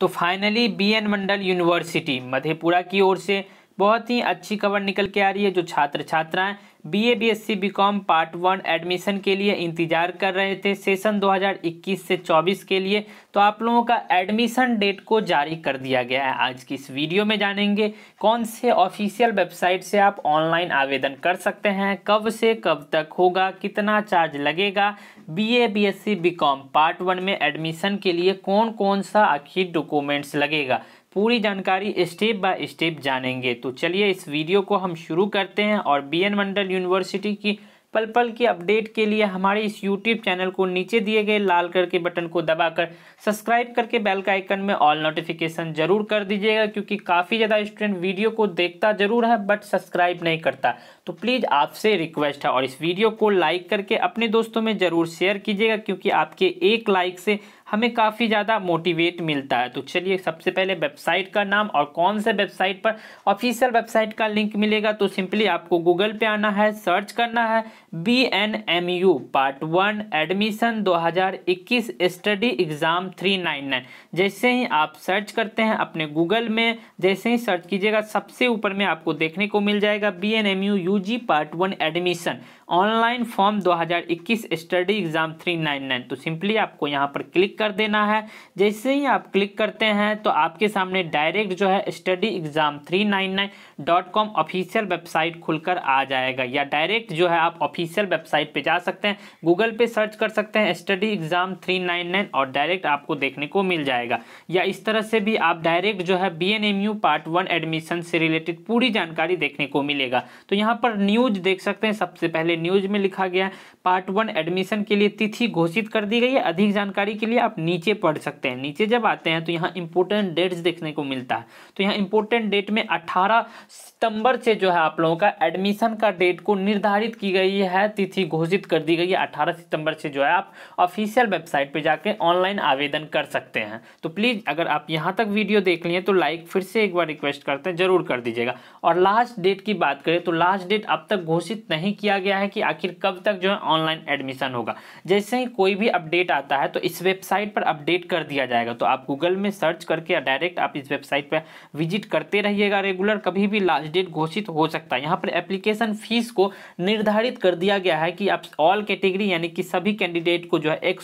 तो finally B N Mandal university Madhepura की ओर से बहुत ही अच्छी खबर निकल के आ रही है जो छात्र छात्राएं B A B S C B com part one admission के लिए इंतजार कर रहे थे सेशन 2021 से 24 के लिए तो आप लोगों का एडमिशन डेट को जारी कर दिया गया है आज की इस वीडियो में जानेंगे कौन से ऑफिशियल वेबसाइट से आप ऑनलाइन आवेदन कर सकते हैं कब से कब तक होगा कितना चार्ज लगेगा B A B S C B com part one में एडमिशन के लिए कौन कौन सा आखिर डॉक्यूमेंट्स लगेगा पूरी जानकारी स्टेप बाय स्टेप जानेंगे तो चलिए इस वीडियो को हम शुरू करते हैं और बी एन मंडल यूनिवर्सिटी की पल पल की अपडेट के लिए हमारे इस YouTube चैनल को नीचे दिए गए लाल कलर के बटन को दबाकर सब्सक्राइब करके बेल का आइकन में ऑल नोटिफिकेशन जरूर कर दीजिएगा क्योंकि काफ़ी ज़्यादा स्टूडेंट वीडियो को देखता जरूर है बट सब्सक्राइब नहीं करता तो प्लीज़ आपसे रिक्वेस्ट है और इस वीडियो को लाइक करके अपने दोस्तों में ज़रूर शेयर कीजिएगा क्योंकि आपके एक लाइक से हमें काफ़ी ज़्यादा मोटिवेट मिलता है तो चलिए सबसे पहले वेबसाइट का नाम और कौन से वेबसाइट पर ऑफिशियल वेबसाइट का लिंक मिलेगा तो सिंपली आपको गूगल पे आना है सर्च करना है B N M U part one admission 2021 study exam 399 जैसे ही आप सर्च करते हैं अपने गूगल में जैसे ही सर्च कीजिएगा सबसे ऊपर में आपको देखने को मिल जाएगा B N M U U G part one admission online form 2021 study exam 399 तो सिंपली आपको यहाँ पर क्लिक कर देना है जैसे ही आप क्लिक करते हैं तो आपके सामने डायरेक्ट जो है study exam three nine nine dot com official website खुलकर आ जाएगा या डायरेक्ट जो है आप ऑफिशियल वेबसाइट पे जा सकते हैं गूगल पे सर्च कर सकते हैं study exam three nine nine और डायरेक्ट आपको देखने को मिल जाएगा या इस तरह से भी आप डायरेक्ट जो है B N M U part one admission से रिलेटेड पूरी जानकारी देखने को मिलेगा तो यहाँ पर न्यूज़ देख सकते हैं सबसे पहले न्यूज़ में लिखा गया पार्ट वन एडमिशन के लिए तिथि घोषित कर दी गई है अधिक जानकारी के लिए आप नीचे पढ़ सकते हैं नीचे जब आते हैं तो यहाँ इंपॉर्टेंट डेट्स देखने को मिलता है तो यहाँ इंपॉर्टेंट डेट में 18 सितंबर से जो है आप लोगों का एडमिशन का डेट को निर्धारित की गई है तिथि घोषित कर दी गई है अठारह सितंबर से जो है आप ऑफिशियल वेबसाइट पर जाकर ऑनलाइन आवेदन कर सकते हैं तो प्लीज़ अगर आप यहाँ तक वीडियो देख लिए तो लाइक फिर से एक बार रिक्वेस्ट करते हैं ज़रूर कर दीजिएगा और लास्ट डेट की बात करें तो लास्ट डेट अब तक घोषित नहीं किया गया है कि आखिर कब तक जो है ऑनलाइन एडमिशन होगा जैसे ही कोई भी अपडेट आता है तो इस वेबसाइट वेबसाइट पर अपडेट कर दिया जाएगा तो आप गूगल में सर्च करके डायरेक्ट आप इस वेबसाइट पर विजिट करते रहिएगा रेगुलर कभी भी लास्ट डेट घोषित हो सकता है यहाँ पर एप्लीकेशन फीस को निर्धारित कर दिया गया है कि आप ऑल कैटेगरी यानी कि सभी कैंडिडेट को जो है एक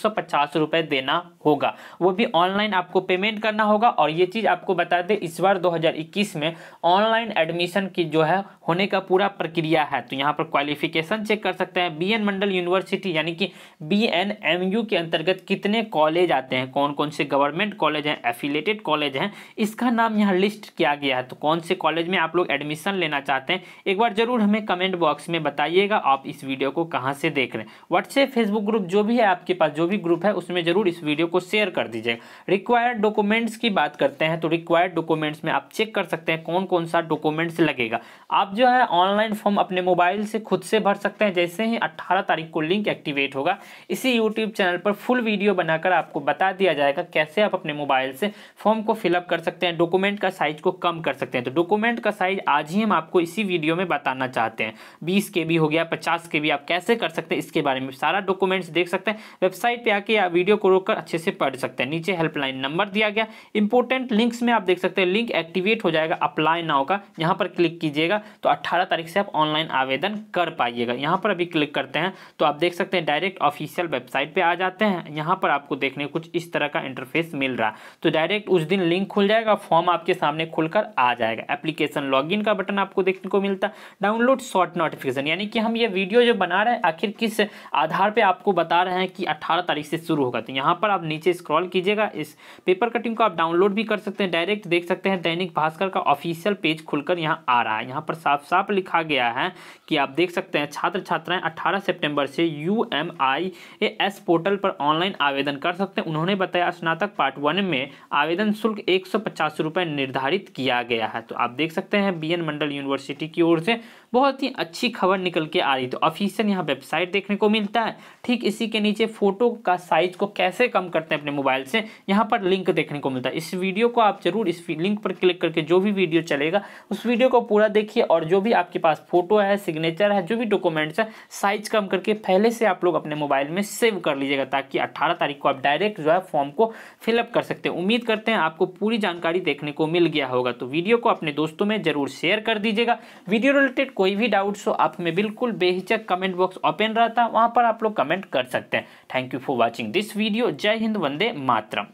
देना होगा वो भी ऑनलाइन आपको पेमेंट करना होगा और ये चीज़ आपको बता दें इस बार 2021 में ऑनलाइन एडमिशन की जो है होने का पूरा प्रक्रिया है तो यहाँ पर क्वालिफिकेशन चेक कर सकते हैं बी मंडल यूनिवर्सिटी यानी कि बी के अंतर्गत कितने कॉलेज ले जाते हैं कौन कौन से गवर्नमेंट कॉलेज हैं एफिलेटेड कॉलेज हैं इसका नाम यहाँ लिस्ट किया गया है तो कौन से कॉलेज में आप लोग एडमिशन लेना चाहते हैं एक बार ज़रूर हमें कमेंट बॉक्स में बताइएगा आप इस वीडियो को कहाँ से देख रहे हैं व्हाट्सएप फेसबुक ग्रुप जो भी है आपके पास जो भी ग्रुप है उसमें ज़रूर इस वीडियो को शेयर कर दीजिएगा रिक्वायर्ड डॉक्यूमेंट्स की बात करते हैं तो रिक्वायर्ड डॉक्यूमेंट्स में आप चेक कर सकते हैं कौन कौन सा डॉक्यूमेंट्स लगेगा आप जो है ऑनलाइन फॉर्म अपने मोबाइल से खुद से भर सकते हैं जैसे ही अट्ठारह तारीख को लिंक एक्टिवेट होगा इसी यूट्यूब चैनल पर फुल वीडियो बनाकर आप आपको बता दिया जाएगा कैसे आप अपने मोबाइल से फॉर्म को फिलअप कर सकते हैं डॉक्यूमेंट का साइज को कम कर सकते हैं तो डॉक्यूमेंट का साइज आज ही हम आपको इसी वीडियो में बताना चाहते हैं बीस के हो गया पचास के आप कैसे कर सकते हैं इसके बारे में सारा डॉक्यूमेंट्स देख सकते हैं वेबसाइट पर आके आप वीडियो को रोककर अच्छे से पढ़ सकते हैं नीचे हेल्पलाइन नंबर दिया गया इंपॉर्टेंट लिंक्स में आप देख सकते हैं लिंक एक्टिवेट हो जाएगा अप्लाई नाव का यहाँ पर क्लिक कीजिएगा तो अट्ठारह तारीख से आप ऑनलाइन आवेदन कर पाइएगा यहाँ पर अभी क्लिक करते हैं तो आप देख सकते हैं डायरेक्ट ऑफिशियल वेबसाइट पर आ जाते हैं यहाँ पर आपको देखने हमें कुछ इस तरह का इंटरफेस मिल रहा तो डायरेक्ट उस दिन लिंक खुल जाएगा फॉर्म आपके सामने खुलकर आ जाएगा एप्लीकेशन लॉगिन का बटन आपको देखने को मिलता डाउनलोड शॉर्ट नोटिफिकेशन यानी कि हम ये वीडियो जो बना रहे हैं आखिर किस आधार पर आपको बता रहे हैं कि अट्ठारह तारीख से शुरू होगा तो यहाँ पर आप नीचे स्क्रॉल कीजिएगा इस पेपर कटिंग को आप डाउनलोड भी कर सकते हैं डायरेक्ट देख सकते हैं दैनिक भास्कर का ऑफिशियल पेज खुलकर यहाँ आ रहा है यहाँ पर साफ साफ लिखा गया है कि आप देख सकते हैं छात्र छात्राएं 18 सितंबर से U M I S portal पर ऑनलाइन आवेदन कर सकते सकते हैं उन्होंने बताया स्नातक पार्ट वन में आवेदन शुल्क एक सौ निर्धारित किया गया है तो आप देख सकते हैं बी मंडल यूनिवर्सिटी की ओर से बहुत ही अच्छी खबर निकल के आ रही तो ऑफिशियल यहाँ वेबसाइट देखने को मिलता है ठीक इसी के नीचे फोटो का साइज को कैसे कम करते हैं अपने मोबाइल से यहाँ पर लिंक देखने को मिलता है इस वीडियो को आप जरूर इस लिंक पर क्लिक करके जो भी वीडियो चलेगा उस वीडियो को पूरा देखिए और जो भी आपके पास फोटो है सिग्नेचर है जो भी डॉक्यूमेंट्स है साइज कम करके पहले से आप लोग अपने मोबाइल में सेव कर लीजिएगा ताकि अट्ठारह तारीख को आप डायरेक्ट जो है फॉर्म को फिलअप कर सकते हैं उम्मीद करते हैं आपको पूरी जानकारी देखने को मिल गया होगा तो वीडियो को अपने दोस्तों में जरूर शेयर कर दीजिएगा वीडियो रिलेटेड कोई भी डाउट्स हो आप में बिल्कुल बेहिचक कमेंट बॉक्स ओपन रहता है वहाँ पर आप लोग कमेंट कर सकते हैं thank you for watching this video जय हिंद वंदे मातरम